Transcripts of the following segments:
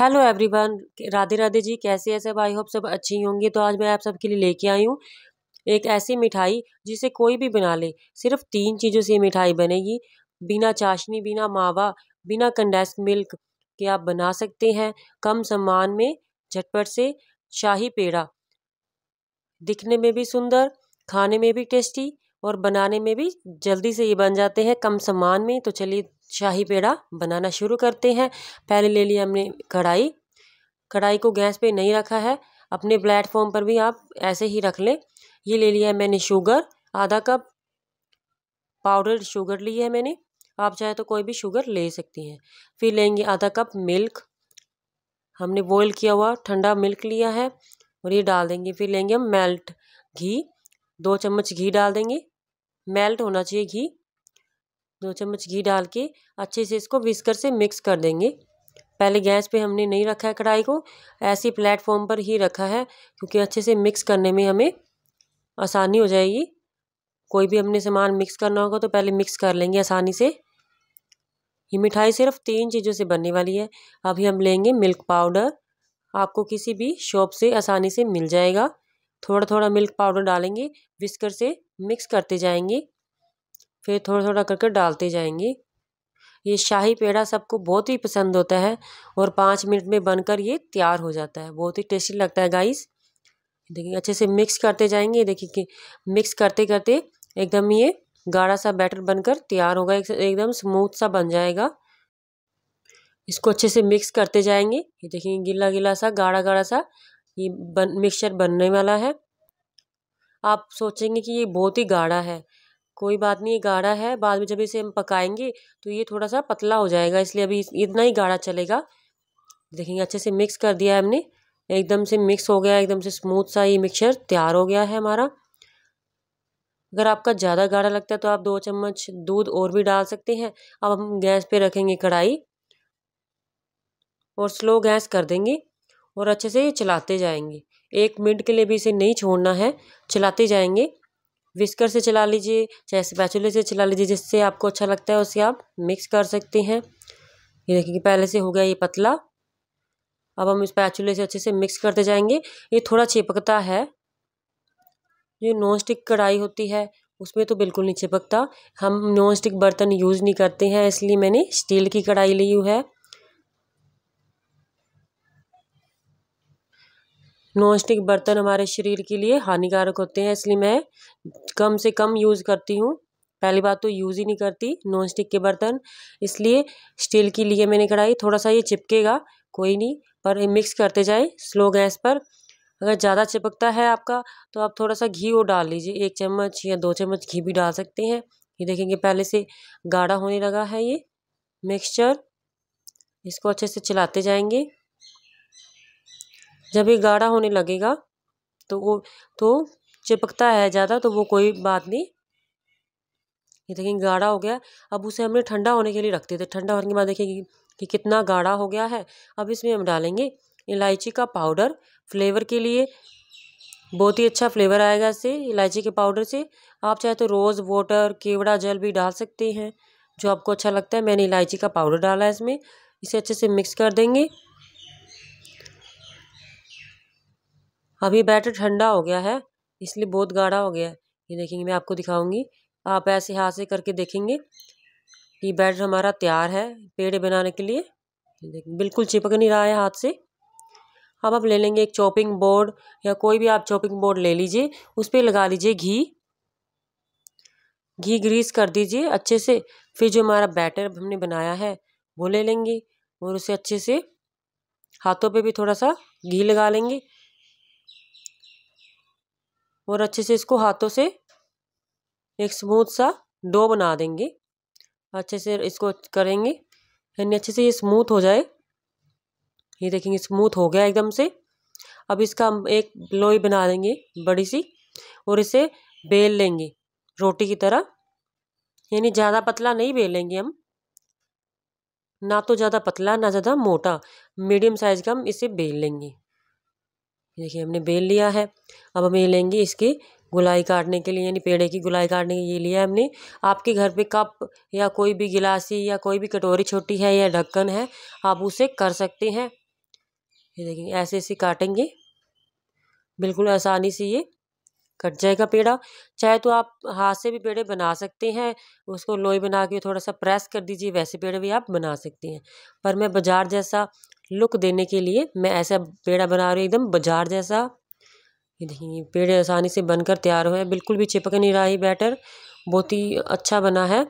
hello everyone Radhe Radhe ji कैसे हैं सब आई होप सब अच्छी होंगी तो आज मैं आप सबके लिए लेके आई हूँ एक ऐसी मिठाई जिसे कोई भी बना ले सिर्फ तीन चीज़ों से मिठाई बनेगी बिना चाशनी बिना मावा बिना कंडेंस मिल्क के आप बना सकते हैं कम सामान में झटपट से शाही पेड़ा दिखने में भी सुंदर खाने में भी टेस्टी और बनाने में भी जल्दी से ये बन जाते हैं कम सामान में तो चलिए शाही पेड़ा बनाना शुरू करते हैं पहले ले लिया हमने कढ़ाई कढ़ाई को गैस पे नहीं रखा है अपने प्लेटफॉर्म पर भी आप ऐसे ही रख लें ये ले लिया है मैंने शुगर आधा कप पाउडर शुगर ली है मैंने आप चाहे तो कोई भी शुगर ले सकती हैं फिर लेंगे आधा कप मिल्क हमने बॉयल किया हुआ ठंडा मिल्क लिया है और ये डाल देंगे फिर लेंगे हम मेल्ट घी दो चम्मच घी डाल देंगे मेल्ट होना चाहिए घी दो चम्मच घी डाल के अच्छे से इसको विस्कर से मिक्स कर देंगे पहले गैस पे हमने नहीं रखा है कढ़ाई को ऐसी प्लेटफॉर्म पर ही रखा है क्योंकि अच्छे से मिक्स करने में हमें आसानी हो जाएगी कोई भी हमने सामान मिक्स करना होगा तो पहले मिक्स कर लेंगे आसानी से ये मिठाई सिर्फ तीन चीज़ों से बनने वाली है अभी हम लेंगे मिल्क पाउडर आपको किसी भी शॉप से आसानी से मिल जाएगा थोड़ा थोड़ा मिल्क पाउडर डालेंगे विस्कर से मिक्स करते जाएंगे फिर थोड़ा थोड़ा करके डालते जाएंगे ये शाही पेड़ा सबको बहुत ही पसंद होता है और पाँच मिनट में बनकर ये तैयार हो जाता है बहुत ही टेस्टी लगता है गाइस देखिए अच्छे से मिक्स करते जाएंगे देखिए कि मिक्स करते करते एकदम ये गाढ़ा सा बैटर बनकर तैयार होगा एकदम स्मूथ सा बन जाएगा इसको अच्छे से मिक्स करते जाएंगे ये देखिए गीला गीला सा गाढ़ा गाढ़ा सा ये बन मिक्सचर बनने वाला है आप सोचेंगे कि ये बहुत ही गाढ़ा है कोई बात नहीं ये गाढ़ा है बाद में जब इसे हम पकाएंगे तो ये थोड़ा सा पतला हो जाएगा इसलिए अभी इतना ही गाढ़ा चलेगा देखेंगे अच्छे से मिक्स कर दिया है हमने एकदम से मिक्स हो गया एकदम से स्मूथ सा ये मिक्सचर तैयार हो गया है हमारा अगर आपका ज़्यादा गाढ़ा लगता है तो आप दो चम्मच दूध और भी डाल सकते हैं अब हम गैस पर रखेंगे कढ़ाई और स्लो गैस कर देंगे और अच्छे से ये चलाते जाएंगे एक मिनट के लिए भी इसे नहीं छोड़ना है चलाते जाएंगे विस्कर से चला लीजिए चाहे स्पैचुले से चला लीजिए जिससे आपको अच्छा लगता है उसे आप मिक्स कर सकते हैं ये देखिए पहले से हो गया ये पतला अब हम स्पैचुले से अच्छे से मिक्स करते जाएंगे ये थोड़ा चिपकता है जो नॉन स्टिक कढ़ाई होती है उसमें तो बिल्कुल नहीं चिपकता हम नॉन स्टिक बर्तन यूज़ नहीं करते हैं इसलिए मैंने स्टील की कढ़ाई ली हुई है नॉन स्टिक बर्तन हमारे शरीर के लिए हानिकारक होते हैं इसलिए मैं कम से कम यूज़ करती हूँ पहली बात तो यूज़ ही नहीं करती नॉन स्टिक के बर्तन इसलिए स्टील की लिए मैंने कढ़ाई थोड़ा सा ये चिपकेगा कोई नहीं पर मिक्स करते जाए स्लो गैस पर अगर ज़्यादा चिपकता है आपका तो आप थोड़ा सा घी वो डाल लीजिए एक चम्मच या दो चम्मच घी भी डाल सकते हैं ये देखेंगे पहले से गाढ़ा होने लगा है ये मिक्सचर इसको अच्छे से चलाते जाएंगे जब ये गाढ़ा होने लगेगा तो वो तो चिपकता है ज़्यादा तो वो कोई बात नहीं ये देखिए गाढ़ा हो गया अब उसे हमने ठंडा होने के लिए रख दिया था ठंडा होने के बाद देखिए कि, कि कितना गाढ़ा हो गया है अब इसमें हम डालेंगे इलायची का पाउडर फ्लेवर के लिए बहुत ही अच्छा फ्लेवर आएगा इससे इलायची के पाउडर से आप चाहे तो रोज़ वाटर केवड़ा जल भी डाल सकते हैं जो आपको अच्छा लगता है मैंने इलायची का पाउडर डाला है इसमें इसे अच्छे से मिक्स कर देंगे अभी बैटर ठंडा हो गया है इसलिए बहुत गाढ़ा हो गया है ये देखेंगे मैं आपको दिखाऊंगी आप ऐसे हाथ से करके देखेंगे कि बैटर हमारा तैयार है पेड़े बनाने के लिए बिल्कुल चिपक नहीं रहा है हाथ से अब आप ले लेंगे एक चॉपिंग बोर्ड या कोई भी आप चॉपिंग बोर्ड ले लीजिए उस पर लगा लीजिए घी घी ग्रीस कर दीजिए अच्छे से फिर जो हमारा बैटर हमने बनाया है वो ले लेंगे और उसे अच्छे से हाथों पे भी थोड़ा सा घी लगा लेंगे और अच्छे से इसको हाथों से एक स्मूथ सा डो बना देंगे अच्छे से इसको करेंगे यानी अच्छे से ये स्मूथ हो जाए ये देखेंगे स्मूथ हो गया एकदम से अब इसका हम एक लोई बना देंगे बड़ी सी और इसे बेल लेंगे रोटी की तरह यानी ज़्यादा पतला नहीं बेलेंगे हम ना तो ज़्यादा पतला ना ज़्यादा मोटा मीडियम साइज़ का हम इसे बेल लेंगे देखिए हमने बेल लिया है अब हम ये लेंगे इसकी गुलाई काटने के लिए यानी पेड़े की गुलाई काटने के लिए लिया हमने आपके घर पे कप या कोई भी गिलासी या कोई भी कटोरी छोटी है या ढक्कन है आप उसे कर सकते हैं ये देखिए ऐसे ऐसे काटेंगे बिल्कुल आसानी से ये कट जाएगा पेड़ा चाहे तो आप हाथ से भी पेड़े बना सकते हैं उसको लोई बना के थोड़ा सा प्रेस कर दीजिए वैसे पेड़े भी आप बना सकते हैं पर मैं बाज़ार जैसा लुक देने के लिए मैं ऐसा पेड़ा बना रही हूँ एकदम बाजार जैसा ये देखिए पेड़ आसानी से बनकर तैयार हुए बिल्कुल भी चिपक नहीं रहा है बैटर बहुत ही अच्छा बना है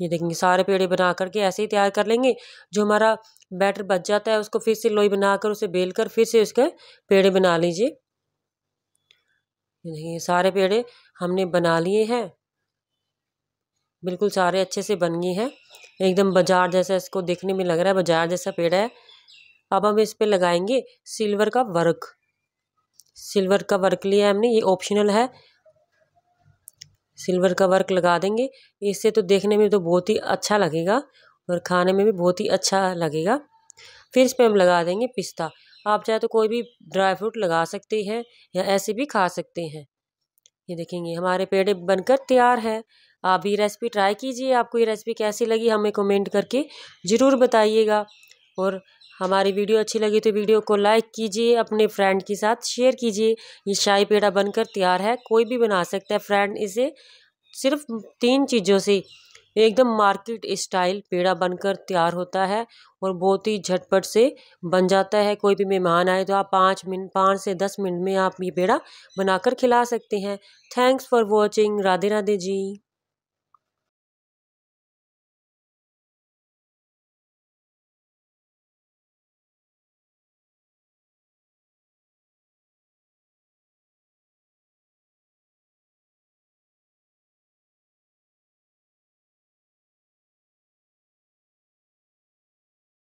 ये देखेंगे सारे पेड़े बना करके ऐसे ही तैयार कर लेंगे जो हमारा बैटर बच जाता है उसको फिर से लोई बनाकर उसे बेल कर फिर से उसके पेड़े बना लीजिए देखेंगे सारे पेड़े हमने बना लिए हैं बिल्कुल सारे अच्छे से बन गए हैं एकदम बाजार जैसा इसको देखने में लग रहा है बाजार जैसा पेड़ है अब हम इस पर लगाएंगे सिल्वर का वर्क सिल्वर का वर्क लिया हमने ये ऑप्शनल है सिल्वर का वर्क लगा देंगे इससे तो देखने में तो बहुत ही अच्छा लगेगा और खाने में भी बहुत ही अच्छा लगेगा फिर इस पर हम लगा देंगे पिस्ता आप चाहे तो कोई भी ड्राई फ्रूट लगा सकते हैं या ऐसे भी खा सकते हैं ये देखेंगे हमारे पेड़े बनकर तैयार है आप ये रेसिपी ट्राई कीजिए आपको ये रेसिपी कैसी लगी हमें कमेंट करके ज़रूर बताइएगा और हमारी वीडियो अच्छी लगी तो वीडियो को लाइक कीजिए अपने फ्रेंड के साथ शेयर कीजिए ये शाही पेड़ा बनकर तैयार है कोई भी बना सकता है फ्रेंड इसे सिर्फ तीन चीज़ों से एकदम मार्केट स्टाइल पेड़ा बनकर तैयार होता है और बहुत ही झटपट से बन जाता है कोई भी मेहमान आए तो आप पाँच मिनट पाँच से दस मिनट में आप ये पेड़ा बनाकर खिला सकते हैं thanks for watching Radhe Radhe ji